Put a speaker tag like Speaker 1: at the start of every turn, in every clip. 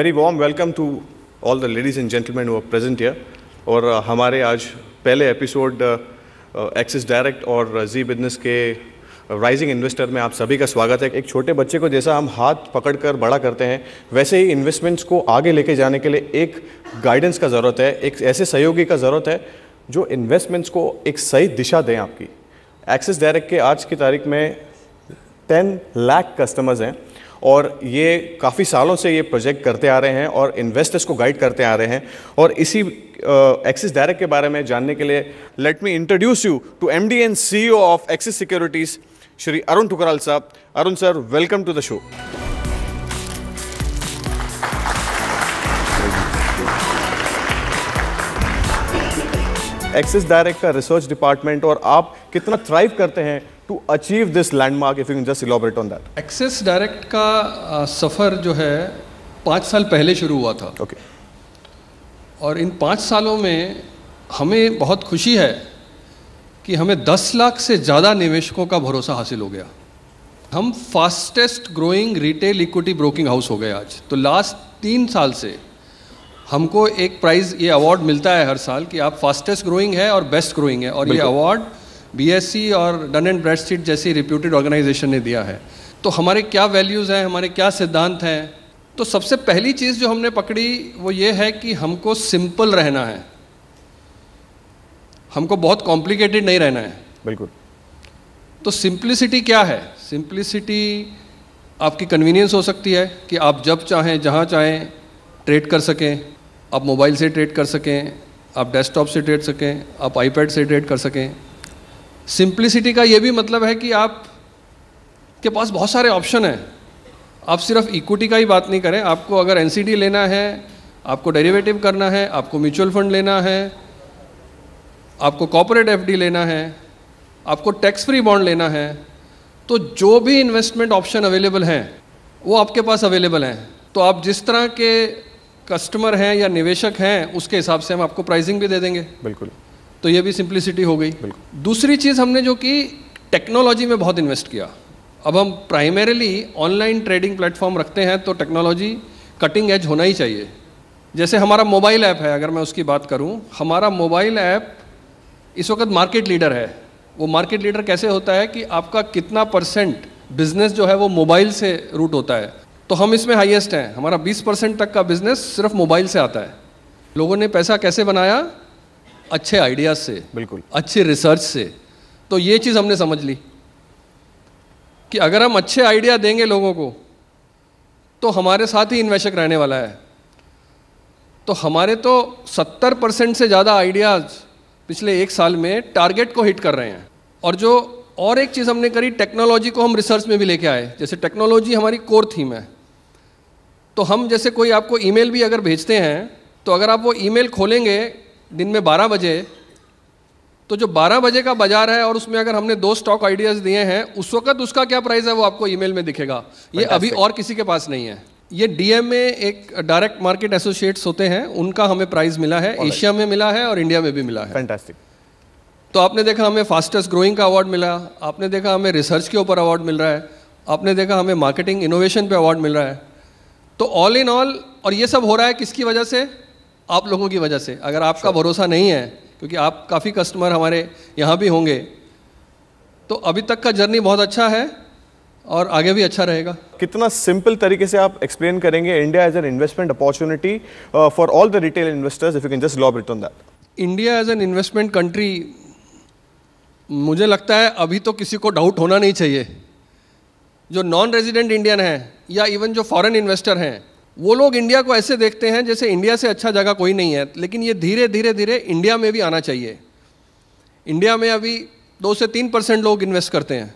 Speaker 1: Very warm welcome to all the ladies and gentleman who are present here. और uh, हमारे आज पहले episode Axis Direct और Zee uh, business के rising uh, investor में आप सभी का स्वागत है एक छोटे बच्चे को जैसा हम हाथ पकड़ कर बड़ा करते हैं वैसे ही इन्वेस्टमेंट्स को आगे लेके जाने के लिए एक गाइडेंस का ज़रूरत है एक ऐसे सहयोगी का ज़रूरत है जो इन्वेस्टमेंट्स को एक सही दिशा दें आपकी एक्सिस डायरेक्ट के आज की तारीख में टेन लाख कस्टमर्स हैं और ये काफ़ी सालों से ये प्रोजेक्ट करते आ रहे हैं और इन्वेस्टर्स को गाइड करते आ रहे हैं और इसी एक्सिस डायरेक्ट के बारे में जानने के लिए let me introduce you to M D and C O of Axis Securities Shri Arun Thukral साहब Arun sir welcome to the show Axis Direct का रिसर्च डिपार्टमेंट और आप कितना थ्राइव करते हैं to achieve this landmark if you can just elaborate on that
Speaker 2: access direct का सफ़र जो है पाँच साल पहले शुरू हुआ था tha okay. और इन पाँच सालों में हमें बहुत खुशी है कि हमें 10 लाख से ज़्यादा निवेशकों का भरोसा हासिल हो गया हम fastest growing retail equity broking house हो गए आज तो लास्ट तीन साल से हमको एक प्राइज़ ये अवार्ड मिलता है हर साल कि आप फास्टेस्ट ग्रोइंग है और बेस्ट ग्रोइंग है और ये अवार्ड बीएससी और डन एंड ब्रेडस्ट्रीट जैसी रिप्यूटेड ऑर्गेनाइजेशन ने दिया है तो हमारे क्या वैल्यूज़ हैं हमारे क्या सिद्धांत हैं तो सबसे पहली चीज़ जो हमने पकड़ी वो ये है कि हमको सिंपल रहना है हमको बहुत कॉम्प्लिकेटेड नहीं रहना है बिल्कुल तो सिंप्लिसिटी क्या है सिंप्लिसिटी आपकी कन्वीनियंस हो सकती है कि आप जब चाहें जहाँ चाहें ट्रेड कर सकें आप मोबाइल से ट्रेड कर सकें आप डेस्कटॉप से ट्रेड सकें आप आईपैड से ट्रेड कर सकें सिंप्लिसिटी का ये भी मतलब है कि आप के पास बहुत सारे ऑप्शन हैं आप सिर्फ इक्विटी का ही बात नहीं करें आपको अगर एन लेना है आपको डेरिवेटिव करना है आपको म्यूचुअल फंड लेना है आपको कॉपोरेट एफ लेना है आपको टैक्स फ्री बॉन्ड लेना है तो जो भी इन्वेस्टमेंट ऑप्शन अवेलेबल हैं वो आपके पास अवेलेबल हैं तो आप जिस तरह के कस्टमर हैं या निवेशक हैं उसके हिसाब से हम आपको प्राइसिंग भी दे देंगे बिल्कुल तो ये भी सिंप्लिसिटी हो गई दूसरी चीज़ हमने जो कि टेक्नोलॉजी में बहुत इन्वेस्ट किया अब हम प्राइमरीली ऑनलाइन ट्रेडिंग प्लेटफॉर्म रखते हैं तो टेक्नोलॉजी कटिंग एज होना ही चाहिए जैसे हमारा मोबाइल ऐप है अगर मैं उसकी बात करूं हमारा मोबाइल ऐप इस वक्त मार्केट लीडर है वो मार्केट लीडर कैसे होता है कि आपका कितना परसेंट बिजनेस जो है वो मोबाइल से रूट होता है तो हम इसमें हाईएस्ट हैं हमारा 20 परसेंट तक का बिजनेस सिर्फ मोबाइल से आता है लोगों ने पैसा कैसे बनाया अच्छे आइडियाज़ से बिल्कुल अच्छी रिसर्च से तो ये चीज़ हमने समझ ली कि अगर हम अच्छे आइडिया देंगे लोगों को तो हमारे साथ ही इन्वेशक रहने वाला है तो हमारे तो 70 परसेंट से ज़्यादा आइडियाज़ पिछले एक साल में टारगेट को हिट कर रहे हैं और जो और एक चीज़ हमने करी टेक्नोलॉजी को हम रिसर्च में भी लेके आए जैसे टेक्नोलॉजी हमारी कोर थीम है तो हम जैसे कोई आपको ईमेल भी अगर भेजते हैं तो अगर आप वो ईमेल खोलेंगे दिन में 12 बजे तो जो 12 बजे का बाजार है और उसमें अगर हमने दो स्टॉक आइडियाज दिए हैं उस वक्त उसका क्या प्राइस है वो आपको ईमेल में दिखेगा ये अभी और किसी के पास नहीं है ये डीएमए एक डायरेक्ट मार्केट एसोसिएट्स होते हैं उनका हमें प्राइस मिला है एशिया में मिला है और इंडिया में भी मिला है फैंटास्टिक तो आपने देखा हमें फास्टेस्ट ग्रोइंग का अवार्ड मिला आपने देखा हमें रिसर्च के ऊपर अवार्ड मिल रहा है आपने देखा हमें मार्केटिंग इनोवेशन पे अवार्ड मिल रहा है तो ऑल इन ऑल और ये सब हो रहा है किसकी वजह से आप लोगों की वजह से अगर आपका sure. भरोसा नहीं है क्योंकि आप काफ़ी कस्टमर हमारे यहाँ भी होंगे तो अभी तक का जर्नी बहुत अच्छा है और आगे भी अच्छा रहेगा कितना सिंपल तरीके से आप एक्सप्लेन करेंगे India as an
Speaker 1: investment opportunity for all the retail investors if you can just lob it on that
Speaker 2: India as an investment country मुझे लगता है अभी तो किसी को डाउट होना नहीं चाहिए जो नॉन रेजिडेंट इंडियन हैं या इवन जो फॉरेन इन्वेस्टर हैं वो लोग इंडिया को ऐसे देखते हैं जैसे इंडिया से अच्छा जगह कोई नहीं है लेकिन ये धीरे धीरे धीरे इंडिया में भी आना चाहिए इंडिया में अभी दो से तीन परसेंट लोग इन्वेस्ट करते हैं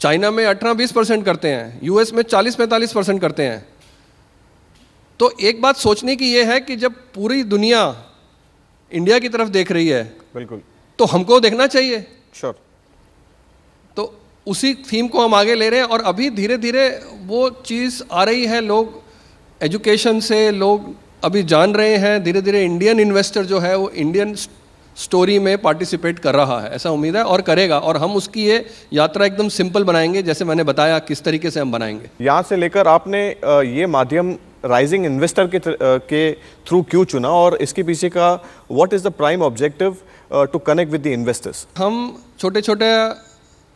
Speaker 2: चाइना में अठारह बीस परसेंट करते हैं यूएस में चालीस पैंतालीस परसेंट करते हैं तो एक बात सोचने की यह है कि जब पूरी दुनिया इंडिया की तरफ देख रही है बिल्कुल तो हमको देखना चाहिए श्योर sure. तो उसी थीम को हम आगे ले रहे हैं और अभी धीरे धीरे वो चीज़ आ रही है लोग एजुकेशन से लोग अभी जान रहे हैं धीरे धीरे इंडियन इन्वेस्टर जो है वो इंडियन स्टोरी में पार्टिसिपेट कर रहा है ऐसा उम्मीद है और करेगा और हम उसकी ये यात्रा एकदम सिंपल बनाएंगे जैसे मैंने बताया किस तरीके से हम बनाएंगे यहाँ से लेकर आपने ये माध्यम
Speaker 1: राइजिंग इन्वेस्टर के के थ्रू क्यों चुना और इसके पीछे का what is the prime
Speaker 2: objective to connect with the investors हम छोटे छोटे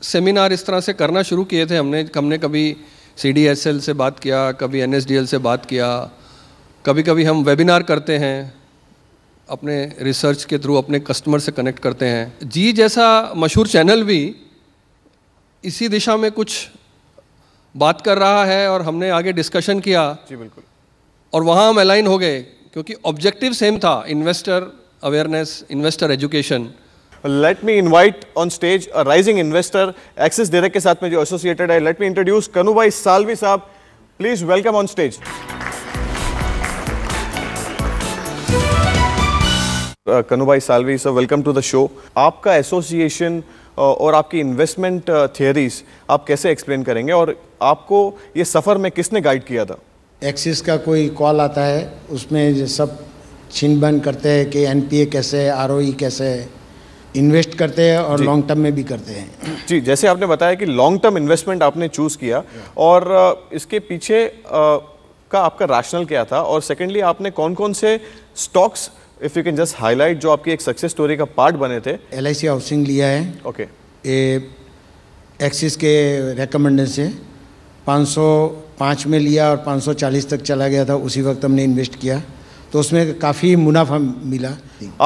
Speaker 2: सेमिनार इस तरह से करना शुरू किए थे हमने हमने कभी सी से बात किया कभी एन से बात किया कभी कभी हम वेबिनार करते हैं अपने रिसर्च के थ्रू अपने कस्टमर से कनेक्ट करते हैं जी जैसा मशहूर चैनल भी इसी दिशा में कुछ बात कर रहा है और हमने आगे डिस्कशन किया जी बिल्कुल और वहाँ हम अलाइन हो गए क्योंकि ऑब्जेक्टिव सेम था investor awareness investor education let me invite on stage rising investor Axis Direct के
Speaker 1: साथ में जो एसोसिएटेड है लेट मी इंट्रोड्यूस कनु भाई सालवी साहब please welcome on stage Kanu bhai Salvi sir welcome to the show आपका एसोसिएशन uh, और आपकी इन्वेस्टमेंट थियरीज uh, आप कैसे एक्सप्लेन करेंगे और आपको ये सफ़र में किसने गाइड किया था
Speaker 3: एक्सिस का कोई कॉल आता है उसमें सब छिन करते हैं कि एनपीए e कैसे है आर कैसे है इन्वेस्ट करते हैं और लॉन्ग टर्म में भी करते हैं
Speaker 1: जी जैसे आपने बताया कि लॉन्ग टर्म इन्वेस्टमेंट आपने चूज़ किया और इसके पीछे का आपका राशनल क्या था और सेकेंडली आपने कौन कौन से stocks if you can just highlight जो आपकी एक सक्सेस स्टोरी का पार्ट बने थे
Speaker 3: एल हाउसिंग लिया है ओके ए एक्सिस के रेकमेंडेशन से 505 में लिया और 540 तक चला गया था उसी वक्त हमने इन्वेस्ट किया तो उसमें काफ़ी मुनाफा मिला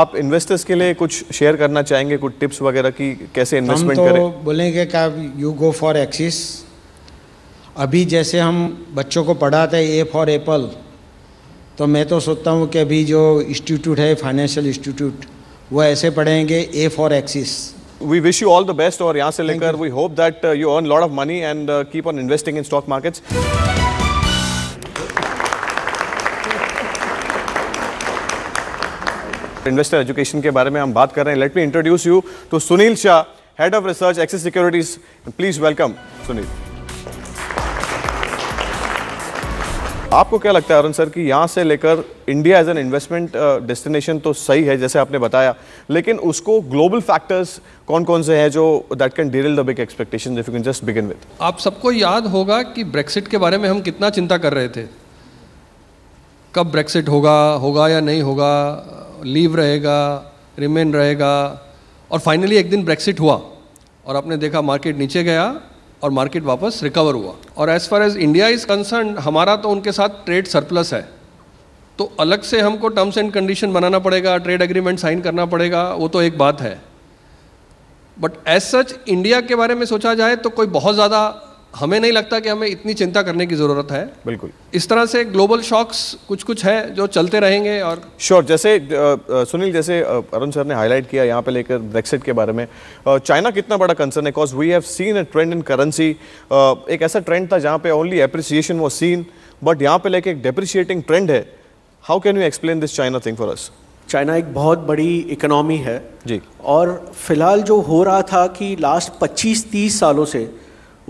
Speaker 1: आप इन्वेस्टर्स के लिए कुछ शेयर करना चाहेंगे कुछ टिप्स वगैरह की कैसे इन्वेस्टमेंट तो करें
Speaker 3: बोलेंगे क्या यू गो फॉर एक्सिस अभी जैसे हम बच्चों को पढ़ाते हैं ए फॉर एप्पल तो मैं तो सोचता हूँ कि अभी जो इंस्टीट्यूट है फाइनेंशियल इंस्टीट्यूट वो ऐसे पढ़ेंगे A for Axis
Speaker 1: we wish you all the best और यहाँ से लेकर we hope that you earn earn of money and keep on investing in stock markets investor education के बारे में हम बात कर रहे हैं let me introduce you to Sunil Shah head of research Axis securities please welcome Sunil आपको क्या लगता है अरुण सर कि यहाँ से लेकर India as an investment destination तो सही है जैसे आपने बताया लेकिन उसको ग्लोबल फैक्टर्स कौन कौन से हैं जो that can deal the big expectation if you can just
Speaker 2: begin with आप सबको याद होगा कि ब्रेक्सिट के बारे में हम कितना चिंता कर रहे थे कब ब्रेक्सिट होगा होगा या नहीं होगा लीव रहेगा रिमेन रहेगा और फाइनली एक दिन ब्रेक्सिट हुआ और आपने देखा मार्केट नीचे गया और मार्केट वापस रिकवर हुआ और as far as India is concern हमारा तो उनके साथ ट्रेड सरप्लस है तो अलग से हमको टर्म्स एंड कंडीशन बनाना पड़ेगा ट्रेड एग्रीमेंट साइन करना पड़ेगा वो तो एक बात है बट एज सच इंडिया के बारे में सोचा जाए तो कोई बहुत ज़्यादा हमें नहीं लगता कि हमें इतनी चिंता करने की ज़रूरत है बिल्कुल इस तरह से ग्लोबल शॉक्स कुछ कुछ है जो चलते रहेंगे और
Speaker 1: श्योर sure, जैसे सुनील जैसे अरुण सर ने हाईलाइट किया यहाँ पे लेकर ब्रेक्सिट के बारे में चाइना कितना बड़ा कंसर्न है because we have seen a trend in currency एक ऐसा ट्रेंड था जहाँ पे ओनली अप्रिसिएशन वो सीन बट यहाँ पे लेके एक डेप्रिशिएटिंग
Speaker 3: ट्रेंड है how can you explain this China thing for us China एक बहुत बड़ी इकोनॉमी है जी और फिलहाल जो हो रहा था कि लास्ट 25-30 सालों से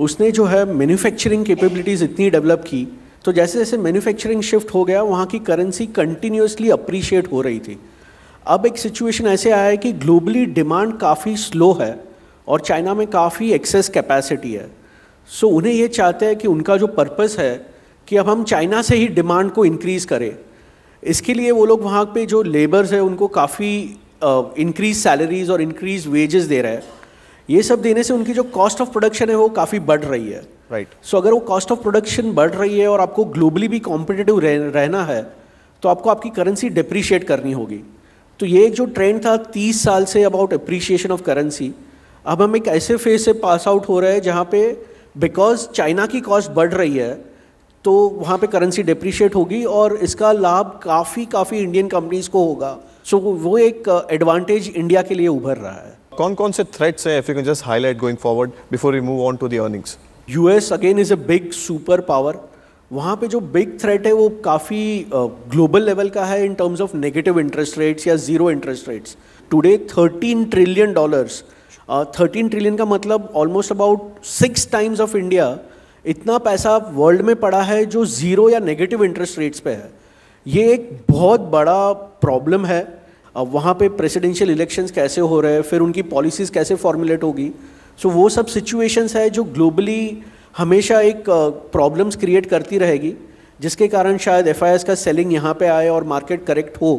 Speaker 3: उसने जो है मैन्युफैक्चरिंग कैपेबिलिटीज़ इतनी डेवलप की तो जैसे जैसे मैन्युफैक्चरिंग शिफ्ट हो गया वहाँ की करेंसी कंटिन्यूसली अप्रिशिएट हो रही थी अब एक सिचुएशन ऐसे आया है कि ग्लोबली डिमांड काफ़ी स्लो है और चाइना में काफ़ी एक्सेस कैपेसिटी है सो so, उन्हें ये चाहते हैं कि उनका जो पर्पस है कि अब हम चाइना से ही डिमांड को इंक्रीज़ करें इसके लिए वो लोग वहाँ पे जो लेबर्स है उनको काफ़ी इंक्रीज सैलरीज और इंक्रीज वेजेस दे रहे हैं ये सब देने से उनकी जो कॉस्ट ऑफ प्रोडक्शन है वो काफ़ी बढ़ रही है राइट right. सो so, अगर वो कॉस्ट ऑफ प्रोडक्शन बढ़ रही है और आपको ग्लोबली भी कॉम्पिटेटिव रह, रहना है तो आपको आपकी करेंसी डिप्रिशिएट करनी होगी तो ये एक जो ट्रेंड था तीस साल say about appreciation of currency अब हम एक ऐसे फेज से पास आउट हो रहे हैं जहाँ पे बिकॉज चाइना की कॉस्ट बढ़ रही है तो वहाँ पे करेंसी डिप्रिशिएट होगी और इसका लाभ काफ़ी काफ़ी इंडियन कंपनीज़ को होगा सो so, वो एक एडवांटेज इंडिया के लिए उभर रहा है
Speaker 1: कौन कौन से थ्रेट्स हैं if you can just highlight going forward before you move on to the
Speaker 3: earnings US again is a big super power वहाँ पे जो बिग थ्रेट है वो काफ़ी ग्लोबल लेवल का है in terms of negative interest rates या zero interest rates today 13 trillion dollars thirteen trillion का मतलब almost about six times of India इतना पैसा वर्ल्ड में पड़ा है जो ज़ीरो या नेगेटिव इंटरेस्ट रेट्स पे है ये एक बहुत बड़ा प्रॉब्लम है वहाँ पे प्रेसिडेंशियल इलेक्शंस कैसे हो रहे हैं फिर उनकी पॉलिसीज़ कैसे फॉर्मुलेट होगी सो so, वो सब सिचुएशंस है जो ग्लोबली हमेशा एक प्रॉब्लम्स क्रिएट करती रहेगी जिसके कारण शायद एफ का सेलिंग यहाँ पे आए और मार्केट करेक्ट हो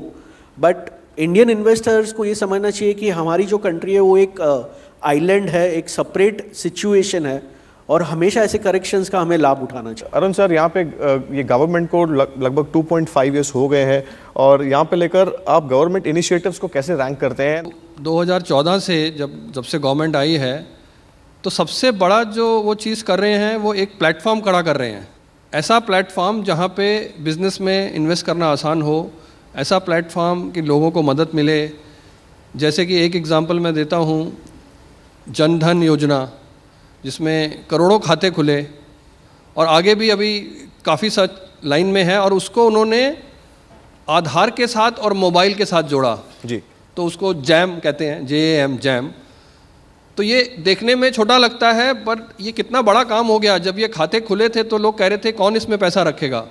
Speaker 3: बट इंडियन इन्वेस्टर्स को ये समझना चाहिए कि हमारी जो कंट्री है वो एक आइलैंड है एक सेपरेट सिचुएशन है और हमेशा ऐसे करेक्शंस का हमें लाभ उठाना चाहिए अरुण सर यहाँ पे ये गवर्नमेंट को लगभग
Speaker 1: 2.5 इयर्स हो गए हैं और यहाँ पे लेकर आप गवर्नमेंट इनिशिएटिव्स को कैसे रैंक करते हैं
Speaker 2: 2014 से जब जब से गवर्नमेंट आई है तो सबसे बड़ा जो वो चीज़ कर रहे हैं वो एक प्लेटफॉर्म खड़ा कर रहे हैं ऐसा प्लेटफॉर्म जहाँ पे बिज़नेस में इन्वेस्ट करना आसान हो ऐसा प्लेटफॉर्म कि लोगों को मदद मिले जैसे कि एक एग्ज़ाम्पल मैं देता हूँ जनधन योजना जिसमें करोड़ों खाते खुले और आगे भी अभी काफ़ी सच लाइन में है और उसको उन्होंने आधार के साथ और मोबाइल के साथ जोड़ा जी तो उसको जैम कहते हैं जे एम जैम तो ये देखने में छोटा लगता है पर ये कितना बड़ा काम हो गया जब ये खाते खुले थे तो लोग कह रहे थे कौन इसमें पैसा रखेगा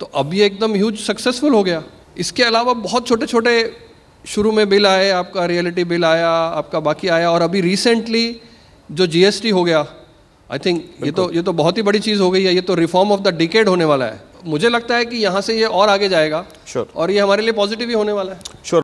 Speaker 2: तो अब ये एकदम ह्यूज सक्सेसफुल हो गया इसके अलावा बहुत छोटे छोटे शुरू में बिल आए आपका रियलिटी बिल आया आपका बाकी आया और अभी रिसेंटली जो जीएसटी हो गया आई थिंक ये तो ये तो बहुत ही बड़ी चीज़ हो गई है ये तो रिफॉर्म ऑफ द डिकेड होने वाला है मुझे लगता है कि यहाँ से ये और आगे जाएगा sure. और ये हमारे लिए पॉजिटिव ही होने वाला है
Speaker 1: sure.